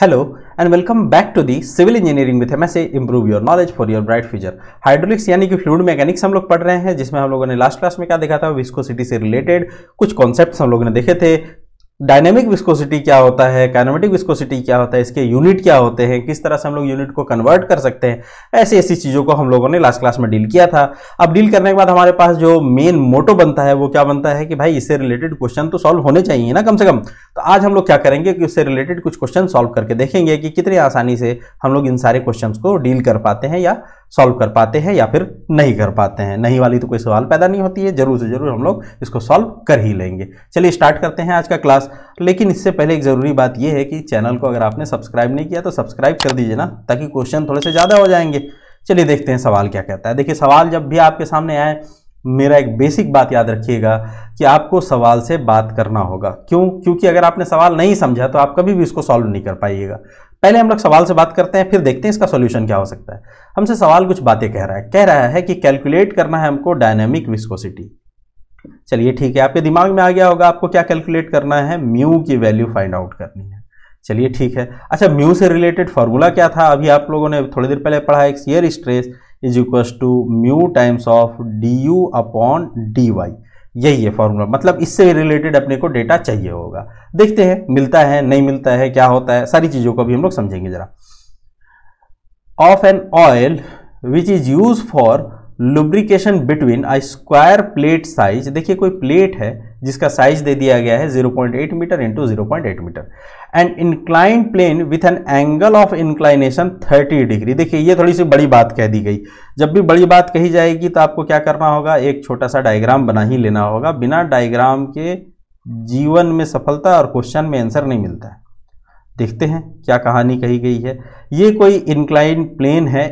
hello and welcome back to the civil engineering with MSA improve your knowledge for your bright future hydraulics यानी कि fluid mechanics हम लोग पढ़ रहे हैं जिसमें हम लोगों ने लास्ट क्लास में क्या देखा था विस्कोसिटी से रिलेटेड कुछ कॉन्सेप्ट्स हम लोगों ने देखे थे डायनेमिक विस्कोसिटी क्या होता है काइनेमेटिक विस्कोसिटी क्या होता है इसके यूनिट क्या होते हैं किस तरह से हम लोग यूनिट को कन्वर्ट कर सकते हैं ऐसी ऐसी चीज़ों को हम लोगों ने लास्ट क्लास में डील किया था अब डील करने के बाद हमारे पास जो मेन मोटो बनता है वो क्या बनता है कि भाई इससे रिलेटेड क्वेश्चन तो सॉल्व होने चाहिए ना कम से कम तो आज हम लोग क्या करेंगे कि उससे रिलेटेड कुछ क्वेश्चन सॉल्व करके देखेंगे कि कितनी आसानी से हम लोग इन सारे क्वेश्चन को डील कर पाते हैं या सॉल्व कर पाते हैं या फिर नहीं कर पाते हैं नहीं वाली तो कोई सवाल पैदा नहीं होती है जरूर से जरूर हम लोग इसको सॉल्व कर ही लेंगे चलिए स्टार्ट करते हैं आज का क्लास लेकिन इससे पहले एक ज़रूरी बात यह है कि चैनल को अगर आपने सब्सक्राइब नहीं किया तो सब्सक्राइब कर दीजिए ना ताकि क्वेश्चन थोड़े से ज़्यादा हो जाएंगे चलिए देखते हैं सवाल क्या कहता है देखिए सवाल जब भी आपके सामने आए मेरा एक बेसिक बात याद रखिएगा कि आपको सवाल से बात करना होगा क्यों क्योंकि अगर आपने सवाल नहीं समझा तो आप कभी भी इसको सॉल्व नहीं कर पाइएगा पहले हम लोग सवाल से बात करते हैं फिर देखते हैं इसका सोल्यूशन क्या हो सकता है हमसे सवाल कुछ बातें कह रहा है कह रहा है कि कैलकुलेट करना है हमको डायनेमिक विस्कोसिटी चलिए ठीक है आपके दिमाग में आ गया होगा आपको क्या कैलकुलेट करना है म्यू की वैल्यू फाइंड आउट करनी है चलिए ठीक है अच्छा म्यू से रिलेटेड फार्मूला क्या था अभी आप लोगों ने थोड़ी देर पहले पढ़ा है shear stress is equal to mu times of d u upon d y यही है फॉर्मूला मतलब इससे रिलेटेड अपने को डेटा चाहिए होगा देखते हैं मिलता है नहीं मिलता है क्या होता है सारी चीज़ों को भी हम लोग समझेंगे ज़रा of an oil which is use for lubrication between a square plate size देखिए कोई प्लेट है जिसका साइज दे दिया गया है 0.8 metre into zero metre and incline plane with an angle of inclination 30 degree देखिए ये थोड़ी सी बड़ी बात कह दी गई जब भी बड़ी बात कही जाएगी तो आपको क्या करना होगा एक छोटा सा डायग्राम बना ही लेना होगा बिना डायग्राम के जीवन में सफलता और क्वेश्चन में आंसर नहीं मिलता है देखते हैं क्या कहानी कही गई है ये कोई इंक्लाइन प्लेन है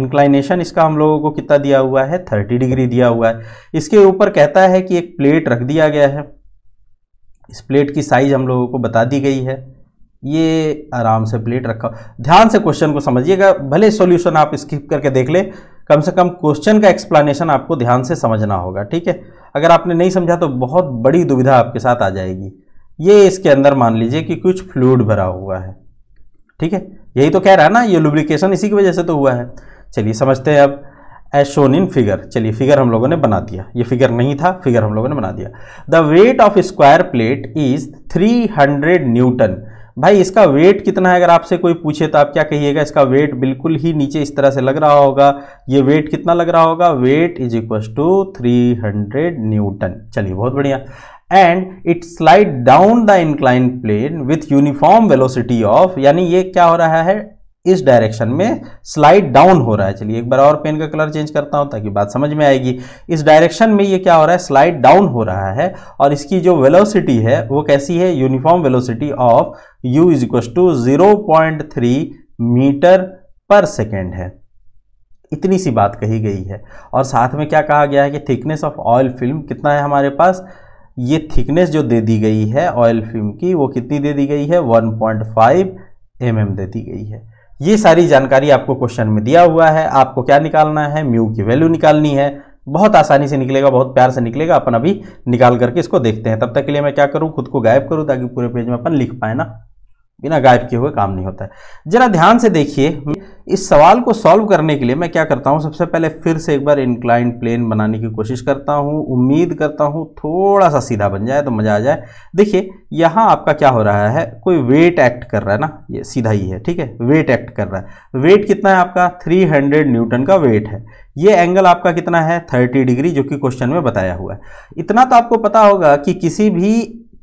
इंक्लाइनेशन इसका हम लोगों को कितना दिया हुआ है थर्टी डिग्री दिया हुआ है इसके ऊपर कहता है कि एक प्लेट रख दिया गया है इस प्लेट की साइज हम लोगों को बता दी गई है ये आराम से प्लेट रखा ध्यान से क्वेश्चन को समझिएगा भले सॉल्यूशन आप स्किप करके देख ले कम से कम क्वेश्चन का एक्सप्लेनेशन आपको ध्यान से समझना होगा ठीक है अगर आपने नहीं समझा तो बहुत बड़ी दुविधा आपके साथ आ जाएगी ये इसके अंदर मान लीजिए कि कुछ फ्लूड भरा हुआ है ठीक है यही तो कह रहा है ना ये लुब्रिकेशन इसी की वजह से तो हुआ है चलिए समझते हैं अब एज शोन इन फिगर चलिए फिगर हम लोगों ने बना दिया ये फिगर नहीं था फिगर हम लोगों ने बना दिया the weight of square plate is 300 newton भाई इसका वेट कितना है अगर आपसे कोई पूछे तो आप क्या कहिएगा इसका वेट बिल्कुल ही नीचे इस तरह से लग रहा होगा ये वेट कितना लग रहा होगा weight is equal to hundred newton चलिए बहुत बढ़िया and it slide down the incline plane with uniform velocity of यानी ये क्या हो रहा है इस डायरेक्शन में स्लाइड डाउन हो रहा है चलिए एक बार और पेन का कलर चेंज करता हूं ताकि बात समझ में आएगी इस डायरेक्शन में ये क्या हो रहा है स्लाइड डाउन हो रहा है और इसकी जो वेलोसिटी है वो कैसी है uniform velocity of u is equal to zero point three metre पर सेकेंड है इतनी सी बात कही गई है और साथ में क्या कहा गया है कि थिकनेस ऑफ ऑयल फिल्म कितना है हमारे पास ये थिकनेस जो दे दी गई है ऑयल फिल्म की वो कितनी दे दी गई है 1.5 पॉइंट mm दे दी गई है ये सारी जानकारी आपको क्वेश्चन में दिया हुआ है आपको क्या निकालना है म्यू की वैल्यू निकालनी है बहुत आसानी से निकलेगा बहुत प्यार से निकलेगा अपन अभी निकाल करके इसको देखते हैं तब तक के लिए मैं क्या करूँ खुद को गायब करूँ ताकि पूरे पेज में अपन लिख पाए ना बिना गायब किए हुए काम नहीं होता है जरा ध्यान से देखिए इस सवाल को सॉल्व करने के लिए मैं क्या करता हूँ सबसे पहले फिर से एक बार इंक्लाइंड प्लेन बनाने की कोशिश करता हूँ उम्मीद करता हूँ थोड़ा सा सीधा बन जाए तो मज़ा आ जाए देखिए यहाँ आपका क्या हो रहा है कोई वेट एक्ट कर रहा है ना ये सीधा ही है ठीक है वेट एक्ट कर रहा है वेट कितना है आपका 300 न्यूटन का वेट है ये एंगल आपका कितना है 30 डिग्री जो कि क्वेश्चन में बताया हुआ है इतना तो आपको पता होगा कि किसी भी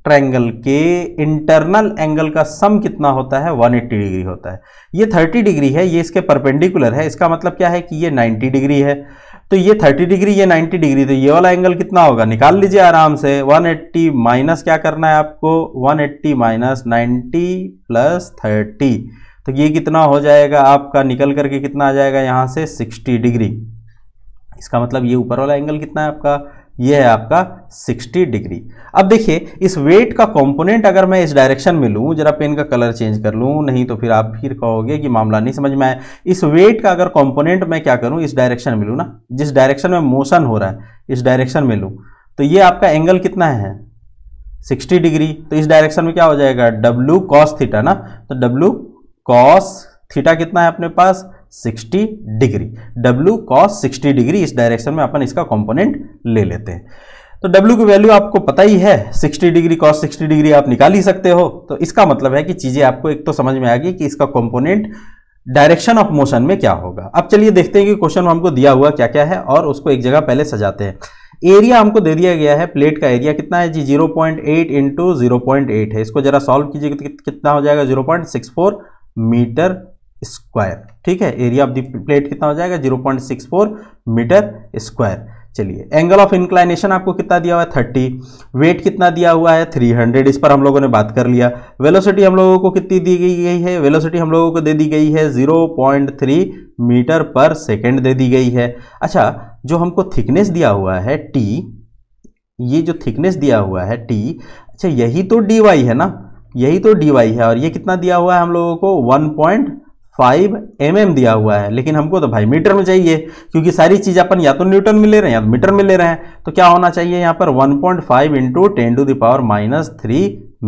ट्रायंगल के इंटरनल एंगल का सम कितना होता है 180 डिग्री होता है ये 30 डिग्री है ये इसके परपेंडिकुलर है इसका मतलब क्या है कि ये 90 डिग्री है तो ये 30 डिग्री ये 90 डिग्री तो ये वाला एंगल कितना होगा निकाल लीजिए आराम से 180 माइनस क्या करना है आपको 180 eighty minus ninety plus thirty तो ये कितना हो जाएगा आपका निकल करके कितना आ जाएगा यहाँ से सिक्सटी डिग्री इसका मतलब ये ऊपर वाला एंगल कितना है आपका ये है आपका 60 डिग्री अब देखिए इस वेट का कंपोनेंट अगर मैं इस डायरेक्शन में लूँ जरा पेन का कलर चेंज कर लूँ नहीं तो फिर आप फिर कहोगे कि मामला नहीं समझ में आया इस वेट का अगर कंपोनेंट मैं क्या करूँ इस डायरेक्शन में लूँ ना जिस डायरेक्शन में मोशन हो रहा है इस डायरेक्शन में लूँ तो ये आपका एंगल कितना है सिक्सटी डिग्री तो इस डायरेक्शन में क्या हो जाएगा डब्लू कॉस थीटा ना तो डब्लू कॉस थीटा कितना है अपने पास sixty degree W cos sixty degree इस डायरेक्शन में अपन इसका कॉम्पोनेंट ले लेते हैं तो W की वैल्यू आपको पता ही है 60 डिग्री कॉस 60 डिग्री आप निकाल ही सकते हो तो इसका मतलब है कि चीज़ें आपको एक तो समझ में आ गई कि इसका कंपोनेंट डायरेक्शन ऑफ मोशन में क्या होगा अब चलिए देखते हैं कि क्वेश्चन हमको दिया हुआ क्या क्या है और उसको एक जगह पहले सजाते हैं एरिया हमको दे दिया गया है प्लेट का एरिया कितना है जी 0.8 पॉइंट एट इंटू है इसको जरा सॉल्व कीजिए कितना हो जाएगा 0.64 मीटर स्क्वायर ठीक है एरिया ऑफ द प्लेट कितना हो जाएगा 0.64 मीटर स्क्वायर चलिए एंगल ऑफ इंक्लाइनेशन आपको कितना दिया हुआ है थर्टी वेट कितना दिया हुआ है थ्री हंड्रेड इस पर हम लोगों ने बात कर लिया वेलोसिटी हम लोगों को कितनी दी गई गई है वेलोसिटी हम लोगों को दे दी गई है जीरो पॉइंट थ्री मीटर पर सेकेंड दे दी गई है अच्छा जो हमको थिकनेस दिया हुआ है टी ये जो थिकनेस दिया हुआ है टी अच्छा यही तो डी वाई है ना यही तो डी वाई है और ये कितना दिया हुआ है हम लोगों को one point five M mm दिया हुआ है लेकिन हमको तो भाई मीटर में चाहिए क्योंकि सारी चीज़ अपन या तो न्यूटन में ले रहे हैं या तो मीटर में ले रहे हैं तो क्या होना चाहिए यहाँ पर 1.5 point five into ten to the power minus three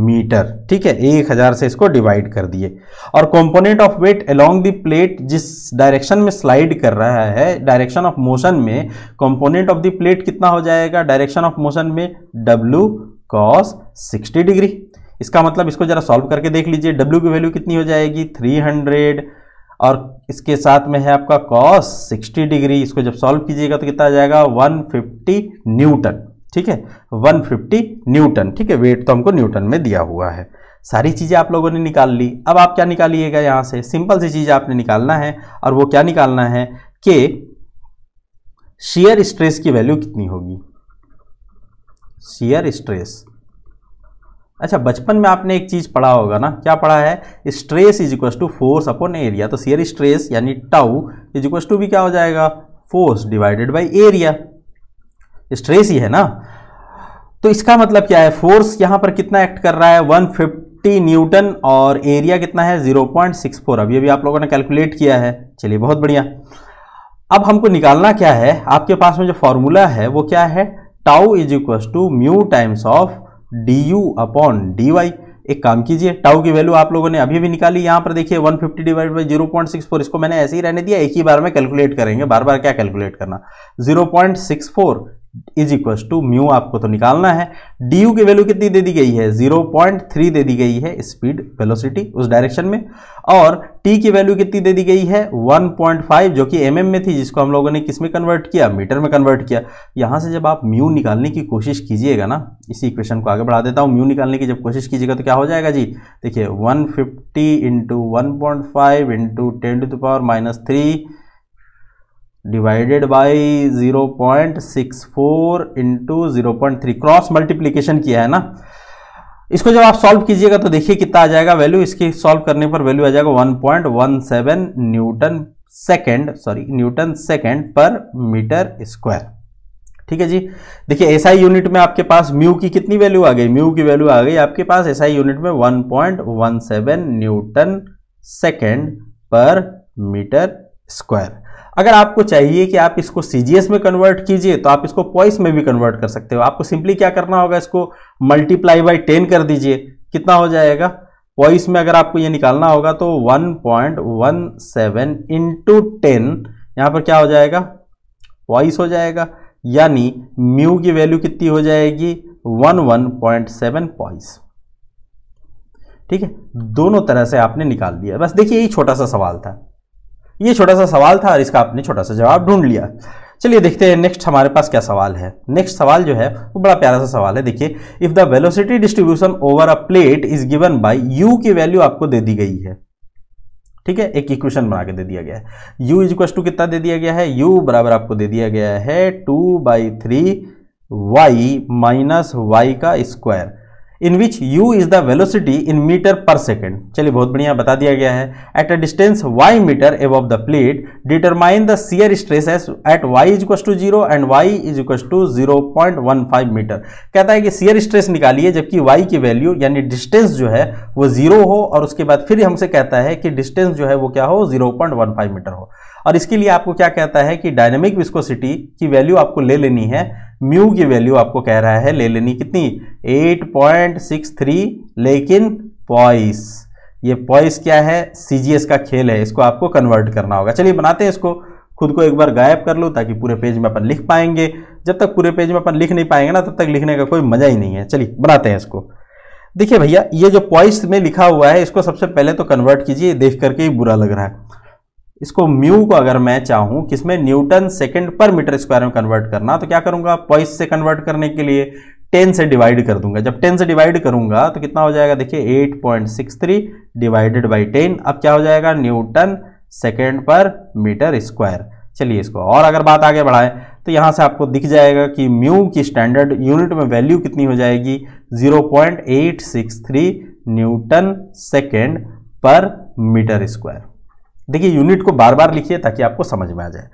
metre ठीक है एक हज़ार से इसको डिवाइड कर दिए और component of weight along the plate जिस डायरेक्शन में स्लाइड कर रहा है डायरेक्शन ऑफ मोशन में कॉम्पोनेंट ऑफ द प्लेट कितना हो जाएगा डायरेक्शन ऑफ मोशन में डब्ल्यू कॉस सिक्सटी डिग्री इसका मतलब इसको जरा सॉल्व करके देख लीजिए डब्ल्यू की वैल्यू कितनी हो जाएगी 300 और इसके साथ में है आपका कॉस 60 डिग्री इसको जब सॉल्व कीजिएगा तो कितना आ जाएगा 150 न्यूटन ठीक है 150 न्यूटन ठीक है वेट तो हमको न्यूटन में दिया हुआ है सारी चीज़ें आप लोगों ने निकाल ली अब आप क्या निकालिएगा यहाँ से सिंपल सी चीज़ आपने निकालना है और वो क्या निकालना है कि शेयर स्ट्रेस की वैल्यू कितनी होगी शेयर स्ट्रेस अच्छा बचपन में आपने एक चीज़ पढ़ा होगा ना क्या पढ़ा है stress is equal to force upon area तो सीयर स्ट्रेस यानी टाउ इज इक्वल टू भी क्या हो जाएगा force divided by area stress ही है ना तो इसका मतलब क्या है फोर्स यहाँ पर कितना एक्ट कर रहा है 150 न्यूटन और एरिया कितना है 0.64 अभी अभी आप लोगों ने कैलकुलेट किया है चलिए बहुत बढ़िया अब हमको निकालना क्या है आपके पास में जो फॉर्मूला है वो क्या है tau is equal to mu times of d u upon d y एक काम कीजिए टाउ की वैल्यू आप लोगों ने अभी भी निकाली यहाँ पर देखिए 150 fifty divide by zero point six four इसको मैंने ऐसे ही रहने दिया एक ही बार में कैलकुलेट करेंगे बार बार क्या कैलकुलेट करना zero point six four is equal to mu आपको तो निकालना है डी यू की वैल्यू कितनी दे दी गई है 0.3 दे दी गई है स्पीड वेलोसिटी उस डायरेक्शन में और टी की वैल्यू कितनी दे दी गई है 1.5 जो कि एम mm में थी जिसको हम लोगों ने किस में कन्वर्ट किया मीटर में कन्वर्ट किया यहाँ से जब आप म्यू निकालने की कोशिश कीजिएगा ना इसी इक्वेशन को आगे बढ़ा देता हूँ म्यू निकालने की जब कोशिश कीजिएगा तो क्या हो जाएगा जी देखिए one fifty into one point five into ten to the power minus three divided by 0.64 point six four into zero point three cross multiplication किया है ना इसको जब आप सॉल्व कीजिएगा तो देखिए कितना आ जाएगा वैल्यू इसके सॉल्व करने पर वैल्यू आ जाएगा 1.17 newton second sorry newton second पर मीटर स्क्वायर ठीक है जी देखिए एसआई यूनिट में आपके पास म्यू की कितनी वैल्यू आ गई म्यू की वैल्यू आ गई आपके पास एसआई यूनिट में 1.17 न्यूटन सेकेंड पर मीटर स्क्वायर अगर आपको चाहिए कि आप इसको सी में कन्वर्ट कीजिए तो आप इसको पॉइस में भी कन्वर्ट कर सकते हो आपको सिंपली क्या करना होगा इसको मल्टीप्लाई बाई टेन कर दीजिए कितना हो जाएगा पॉइस में अगर आपको ये निकालना होगा तो 1.17 point one seven into ten यहाँ पर क्या हो जाएगा पॉइस हो जाएगा यानी म्यू की वैल्यू कितनी हो जाएगी 11.7 पॉइस ठीक है दोनों तरह से आपने निकाल दिया बस देखिए यही छोटा सा सवाल था ये छोटा सा सवाल था और इसका आपने छोटा सा जवाब ढूंढ लिया चलिए देखते हैं नेक्स्ट हमारे पास क्या सवाल है नेक्स्ट सवाल जो है वो बड़ा प्यारा सा सवाल है देखिए if the velocity distribution over a plate is given by u की वैल्यू आपको दे दी गई है ठीक है एक इक्वेशन बना के दे दिया गया है यू इज इक्वल टू कितना दे दिया गया है यू बराबर आपको दे दिया गया है two by three y minus y का square in which u is the velocity in metre पर सेकेंड चलिए बहुत बढ़िया बता दिया गया है at a distance y metre above the plate determine the shear stress at y is equal to zero and y is equal to zero point one five metre कहता है कि सीयर स्ट्रेस निकालिए जबकि y की value यानी distance जो है वो जीरो हो और उसके बाद फिर हमसे कहता है कि डिस्टेंस जो है वो क्या हो zero point one five metre हो और इसके लिए आपको क्या कहता है कि डायनेमिक विस्कोसिटी की वैल्यू आपको ले लेनी है म्यू की वैल्यू आपको कह रहा है ले लेनी कितनी 8.63 लेकिन पॉइस ये पॉइस क्या है सी का खेल है इसको आपको कन्वर्ट करना होगा चलिए बनाते हैं इसको खुद को एक बार गायब कर लो ताकि पूरे पेज में अपन लिख पाएंगे जब तक पूरे पेज में अपन लिख नहीं पाएंगे ना तब तक लिखने का कोई मज़ा ही नहीं है चलिए बनाते हैं इसको देखिए भैया ये जो पॉइस में लिखा हुआ है इसको सबसे पहले तो कन्वर्ट कीजिए देख करके ही बुरा लग रहा है इसको म्यू को अगर मैं चाहूँ किसमें न्यूटन सेकेंड पर मीटर स्क्वायर में कन्वर्ट करना तो क्या करूँगा पॉइस से कन्वर्ट करने के लिए टेन से डिवाइड कर दूंगा जब टेन से डिवाइड करूंगा तो कितना हो जाएगा देखिए 8.63 डिवाइडेड बाई टेन अब क्या हो जाएगा न्यूटन सेकेंड पर मीटर स्क्वायर चलिए इसको और अगर बात आगे बढ़ाएं तो यहाँ से आपको दिख जाएगा कि म्यू की स्टैंडर्ड यूनिट में वैल्यू कितनी हो जाएगी थ्री न्यूटन सेकेंड पर मीटर स्क्वायर देखिए यूनिट को बार बार लिखिए ताकि आपको समझ में आ जाए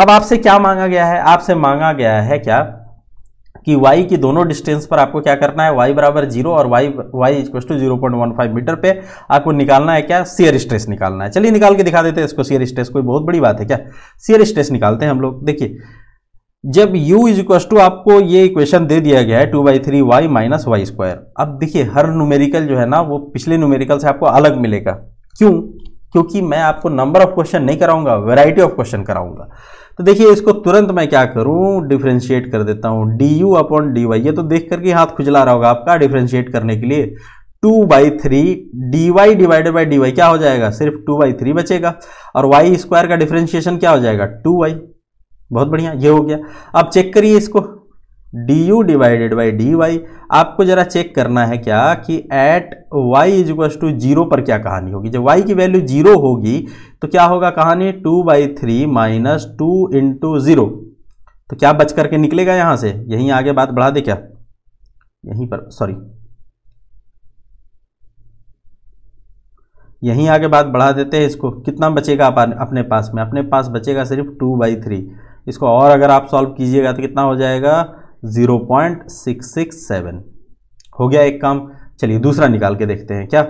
अब आपसे क्या मांगा गया है आपसे मांगा गया है क्या कि y की दोनों डिस्टेंस पर आपको क्या करना है y बराबर जीरो और y y equal to zero point one five metre पे आपको निकालना है क्या सीयर स्ट्रेस निकालना है चलिए निकाल के दिखा देते हैं इसको सियर स्ट्रेस कोई बहुत बड़ी बात है क्या सीयर स्ट्रेस निकालते हैं हम लोग देखिए जब u इज इक्वस टू आपको ये इक्वेशन दे दिया गया है two by three y minus y square अब देखिए हर न्यूमेरिकल जो है ना वो पिछले न्यूमेरिकल से आपको अलग मिलेगा क्यों क्योंकि मैं आपको नंबर ऑफ क्वेश्चन नहीं कराऊंगा वैरायटी ऑफ क्वेश्चन कराऊंगा तो देखिए इसको तुरंत मैं क्या करूं डिफ्रेंशिएट कर देता हूं d u upon d y ये तो देख करके हाथ खुजला रहा होगा आपका डिफ्रेंशिएट करने के लिए two by three d y divided by d y क्या हो जाएगा सिर्फ टू बाई थ्री बचेगा और वाई स्क्वायर का डिफ्रेंशिएशन क्या हो जाएगा टू वाई बहुत बढ़िया ये हो गया अब चेक करिए इसको d u divided by d y आपको ज़रा चेक करना है क्या कि at y is to zero पर क्या कहानी होगी जब वाई की वैल्यू जीरो होगी तो क्या होगा कहानी two by three minus two into zero तो क्या बच करके निकलेगा यहां से यहीं आगे बात बढ़ा दे क्या यहीं पर सॉरी यहीं आगे बात बढ़ा देते हैं इसको कितना बचेगा आप अपने पास में अपने पास बचेगा सिर्फ टू बाई थ्री इसको और अगर आप सॉल्व कीजिएगा तो कितना हो जाएगा zero point six six seven हो गया एक काम चलिए दूसरा निकाल के देखते हैं क्या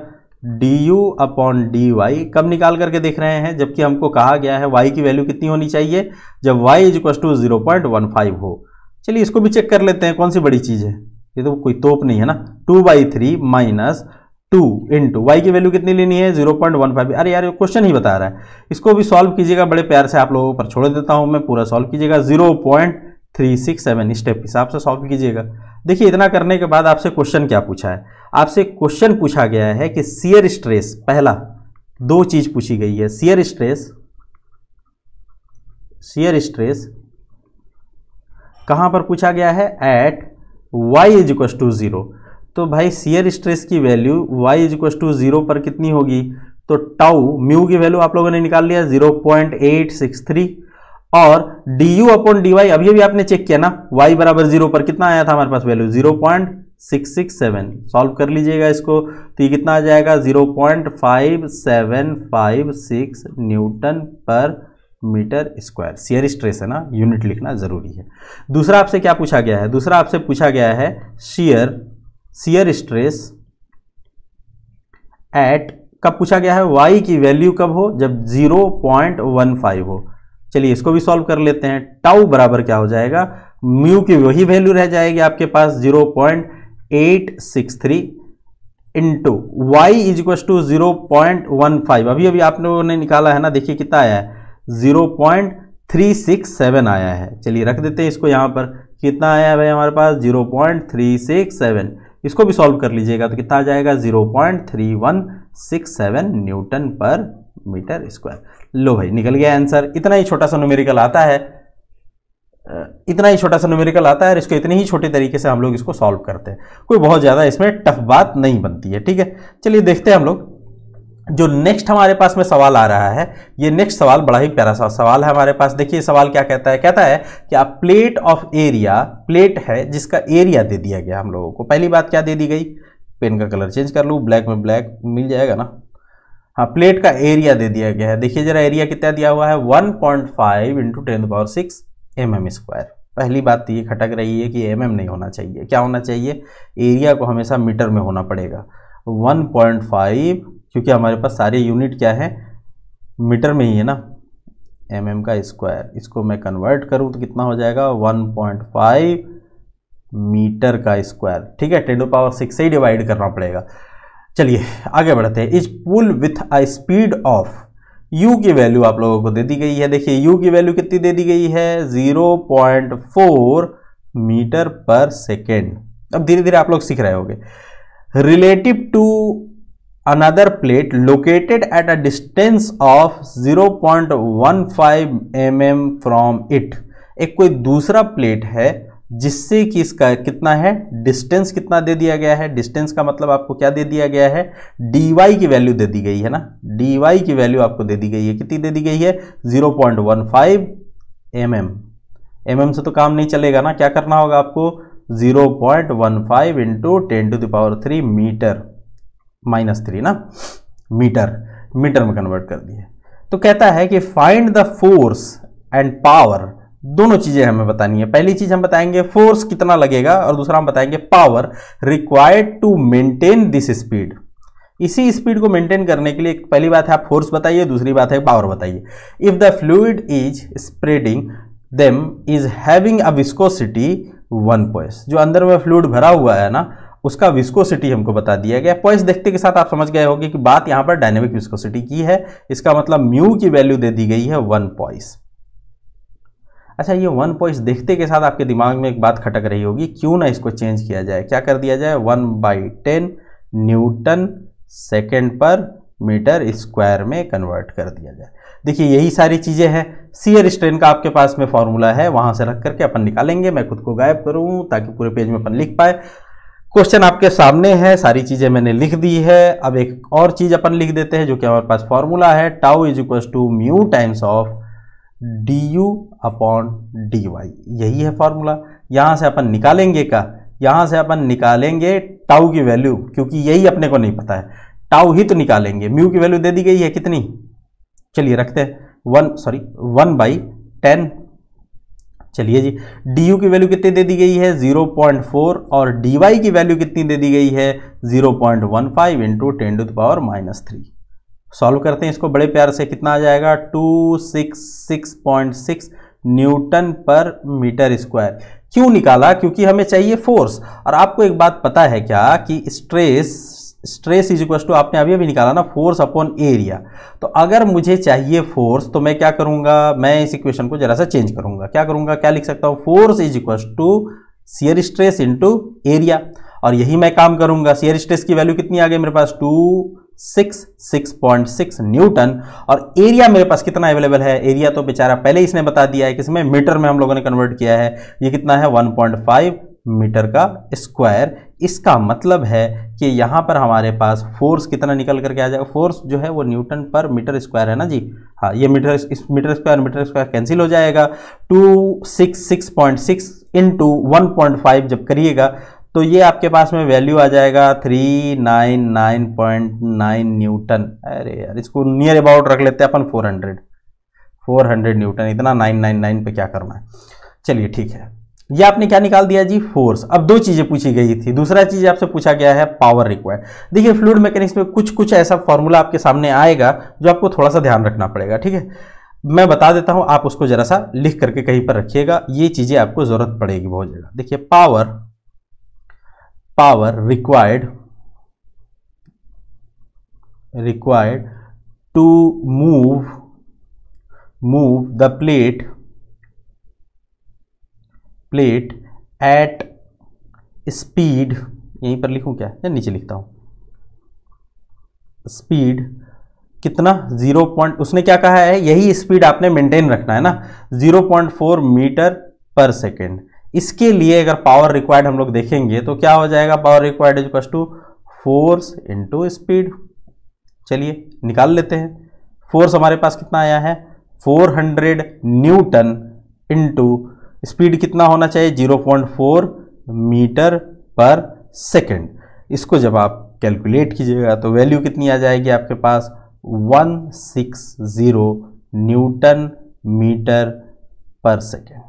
d u upon d y कब निकाल करके देख रहे हैं जबकि हमको कहा गया है वाई की वैल्यू कितनी होनी चाहिए जब y is equal to zero point one five हो चलिए इसको भी चेक कर लेते हैं कौन सी बड़ी चीज़ है ये तो कोई तोप नहीं है ना two by three minus two into y की वैल्यू कितनी लेनी है जीरो पॉइंट वन फाइव अरे यार क्वेश्चन ही बता रहा है इसको भी सॉल्व कीजिएगा बड़े प्यार से आप लोगों पर छोड़ देता हूँ मैं पूरा सॉल्व कीजिएगा zero point three six seven step हिसाब से सॉल्व कीजिएगा देखिए इतना करने के बाद आपसे क्वेश्चन क्या पूछा है आपसे क्वेश्चन पूछा गया है कि सीयर स्ट्रेस पहला दो चीज पूछी गई है सीयर स्ट्रेस सीयर स्ट्रेस कहां पर पूछा गया है at y is equal to zero तो भाई सीयर स्ट्रेस की value y is equal to zero पर कितनी होगी तो टाउ म्यू की वैल्यू आप लोगों ने निकाल लिया zero point eight six three और d u upon d y अभी अभी आपने चेक किया ना वाई बराबर जीरो पर कितना आया था हमारे पास value zero point six six seven solve कर लीजिएगा इसको तो ये कितना आ जाएगा zero point five seven five six newton पर मीटर स्क्वायर सियर स्ट्रेस है ना यूनिट लिखना जरूरी है दूसरा आपसे क्या पूछा गया है दूसरा आपसे पूछा गया है शीयर सीयर स्ट्रेस एट कब पूछा गया है वाई की वैल्यू कब हो जब जीरो पॉइंट वन फाइव हो चलिए इसको भी सॉल्व कर लेते हैं टाउ बराबर क्या हो जाएगा म्यू की वही वैल्यू रह जाएगी आपके पास zero point eight six three into y is equal to zero point one five अभी अभी आप लोगों ने निकाला है ना देखिए कितना आया है zero point three six seven आया है चलिए रख देते हैं इसको यहाँ पर कितना आया है भाई हमारे पास zero point three six seven इसको भी सॉल्व कर लीजिएगा तो कितना आ जाएगा zero point three one six seven newton पर मीटर स्क्वायर लो भाई निकल गया आंसर इतना ही छोटा सा न्यूमेरिकल आता है इतना ही छोटा सा न्यूमेरिकल आता है और इसको इतने ही छोटे तरीके से हम लोग इसको सॉल्व करते हैं कोई बहुत ज़्यादा इसमें टफ बात नहीं बनती है ठीक है चलिए देखते हैं हम लोग जो नेक्स्ट हमारे पास में सवाल आ रहा है ये नेक्स्ट सवाल बड़ा ही प्यारा सा सवाल है हमारे पास देखिए सवाल क्या कहता है कहता है कि आप प्लेट ऑफ एरिया प्लेट है जिसका एरिया दे दिया गया हम लोगों को पहली बात क्या दे दी गई पेन का कलर चेंज कर लूँ ब्लैक में ब्लैक मिल जाएगा ना हाँ प्लेट का एरिया दे दिया गया है देखिए जरा एरिया कितना दिया हुआ है 1.5 point five into ten power six M M square पहली बात तो ये खटक रही है कि एम mm नहीं होना चाहिए क्या होना चाहिए एरिया को हमेशा मीटर में होना पड़ेगा 1.5 क्योंकि हमारे पास सारे यूनिट क्या है मीटर में ही है ना एम mm का स्क्वायर इसको मैं कन्वर्ट करूँ तो कितना हो जाएगा फाइव मीटर का स्क्वायर ठीक है टेन पावर सिक्स से ही डिवाइड करना पड़ेगा चलिए आगे बढ़ते हैं is pull with a speed of u की वैल्यू आप लोगों को दे दी गई है देखिए u की वैल्यू कितनी दे दी गई है 0.4 मीटर पर सेकेंड अब धीरे धीरे आप लोग सीख रहे होंगे relative to another plate located at a distance of 0.15 point mm from it एक कोई दूसरा प्लेट है जिससे कि इसका कितना है डिस्टेंस कितना दे दिया गया है डिस्टेंस का मतलब आपको क्या दे दिया गया है डी की वैल्यू दे दी गई है ना डी की वैल्यू आपको दे दी गई है कितनी दे दी गई है zero point one five M M M M से तो काम नहीं चलेगा ना क्या करना होगा आपको zero point one five into ten to the power three metre minus three ना मीटर मीटर में कन्वर्ट कर दिए तो कहता है कि find the force and power दोनों चीजें हमें बतानी है पहली चीज हम बताएंगे फोर्स कितना लगेगा और दूसरा हम बताएंगे power required to maintain this speed इसी स्पीड को मेंटेन करने के लिए पहली बात है आप फोर्स बताइए दूसरी बात है पावर बताइए if the fluid is spreading them is having a viscosity one poise जो अंदर में फ्लूड भरा हुआ है ना उसका विस्कोसिटी हमको बता दिया गया पॉइस देखते के साथ आप समझ गए होंगे कि बात यहाँ पर डायनेमिक विस्कोसिटी की है इसका मतलब म्यू की वैल्यू दे दी गई है वन पॉइस अच्छा ये वन पॉइंट देखते के साथ आपके दिमाग में एक बात खटक रही होगी क्यों ना इसको चेंज किया जाए क्या कर दिया जाए one by ten newton second पर मीटर स्क्वायर में कन्वर्ट कर दिया जाए देखिए यही सारी चीज़ें हैं सीयर स्ट्रेन का आपके पास में फॉर्मूला है वहाँ से रख करके अपन निकालेंगे मैं खुद को गायब करूँ ताकि पूरे पेज में अपन लिख पाए क्वेश्चन आपके सामने है सारी चीज़ें मैंने लिख दी है अब एक और चीज़ अपन लिख देते हैं जो कि हमारे पास फॉर्मूला है tau is equals to mu times of d u upon d y यही है फॉर्मूला यहाँ से अपन निकालेंगे का यहाँ से अपन निकालेंगे टाउ की वैल्यू क्योंकि यही अपने को नहीं पता है टाउ ही तो निकालेंगे म्यू की वैल्यू दे दी गई है कितनी चलिए रखते हैं one sorry one by ten चलिए जी डी यू की वैल्यू कितनी दे दी गई है जीरो पॉइंट फोर और डी वाई की वैल्यू कितनी दे दी गई है zero point one five into ten to the power minus three solve करते हैं इसको बड़े प्यार से कितना आ जाएगा two six six point six newton पर मीटर स्क्वायर क्यों निकाला क्योंकि हमें चाहिए फोर्स और आपको एक बात पता है क्या कि stress stress is equal to आपने अभी अभी निकाला ना फोर्स अपॉन एरिया तो अगर मुझे चाहिए फोर्स तो मैं क्या करूंगा मैं इस इक्वेशन को जरा सा चेंज करूंगा क्या करूंगा क्या लिख सकता हूँ force is equal to shear stress into area और यही मैं काम करूंगा सियर स्ट्रेस की वैल्यू कितनी आ गई मेरे पास two six six point six newton और एरिया मेरे पास कितना अवेलेबल है एरिया तो बेचारा पहले इसने बता दिया है कि इसमें मीटर में हम लोगों ने कन्वर्ट किया है ये कितना है वन पॉइंट फाइव मीटर का स्क्वायर इसका मतलब है कि यहाँ पर हमारे पास फोर्स कितना निकल करके आ जाएगा फोर्स जो है वो न्यूटन पर मीटर स्क्वायर है ना जी हाँ ये मीटर इस metre square metre square cancel हो जाएगा two six six point six in two one point five जब करिएगा तो ये आपके पास में वैल्यू आ जाएगा three nine nine point nine newton अरे यार इसको नियर अबाउट रख लेते हैं अपन four hundred four hundred newton इतना नाइन नाइन नाइन पे क्या करना है चलिए ठीक है ये आपने क्या निकाल दिया जी फोर्स अब दो चीज़ें पूछी गई थी दूसरा चीज़ आपसे पूछा गया है पावर रिक्वायर्ड देखिए फ्लूड मैकेनिक्स में कुछ कुछ ऐसा फॉर्मूला आपके सामने आएगा जो आपको थोड़ा सा ध्यान रखना पड़ेगा ठीक है मैं बता देता हूँ आप उसको ज़रा सा लिख करके कहीं पर रखिएगा ये चीज़ें आपको ज़रूरत पड़ेगी बहुत जगह देखिए power power required required to move move the plate plate at speed यहीं पर लिखूं क्या या नीचे लिखता हूं स्पीड कितना जीरो पॉइंट उसने क्या कहा है यही स्पीड आपने मेंटेन रखना है ना जीरो पॉइंट फोर मीटर पर सेकेंड इसके लिए अगर पावर रिक्वायर्ड हम लोग देखेंगे तो क्या हो जाएगा power required is plus two force into speed चलिए निकाल लेते हैं फोर्स हमारे पास कितना आया है 400 न्यूटन इंटू स्पीड कितना होना चाहिए 0.4 मीटर पर सेकेंड इसको जब आप कैलकुलेट कीजिएगा तो वैल्यू कितनी आ जाएगी आपके पास 160 न्यूटन मीटर पर सेकेंड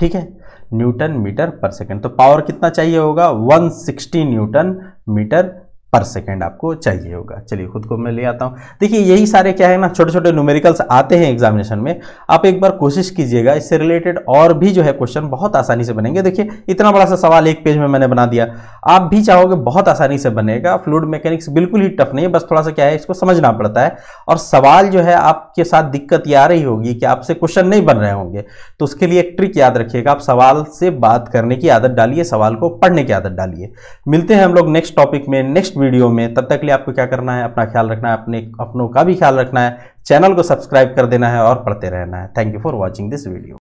ठीक है न्यूटन मीटर पर सेकेंड तो पावर कितना चाहिए होगा 160 न्यूटन मीटर पर सेकेंड आपको चाहिए होगा चलिए खुद को मैं ले आता हूँ देखिए यही सारे क्या है ना छोटे छोटे न्यूमेरिकल्स आते हैं एग्जामिनेशन में आप एक बार कोशिश कीजिएगा इससे रिलेटेड और भी जो है क्वेश्चन बहुत आसानी से बनेंगे देखिए इतना बड़ा सा सवाल एक पेज में मैंने बना दिया आप भी चाहोगे बहुत आसानी से बनेगा फ्लूड मैकेनिक्स बिल्कुल ही टफ नहीं है बस थोड़ा सा क्या है इसको समझना पड़ता है और सवाल जो है आपके साथ दिक्कत ये आ रही होगी कि आपसे क्वेश्चन नहीं बन रहे होंगे तो उसके लिए एक ट्रिक याद रखिएगा आप सवाल से बात करने की आदत डालिए सवाल को पढ़ने की आदत डालिए मिलते हैं हम लोग नेक्स्ट टॉपिक में नेक्स्ट वीडियो में तब तक लिए आपको क्या करना है अपना ख्याल रखना है अपने अपनों का भी ख्याल रखना है चैनल को सब्सक्राइब कर देना है और पढ़ते रहना है thank you for watching this video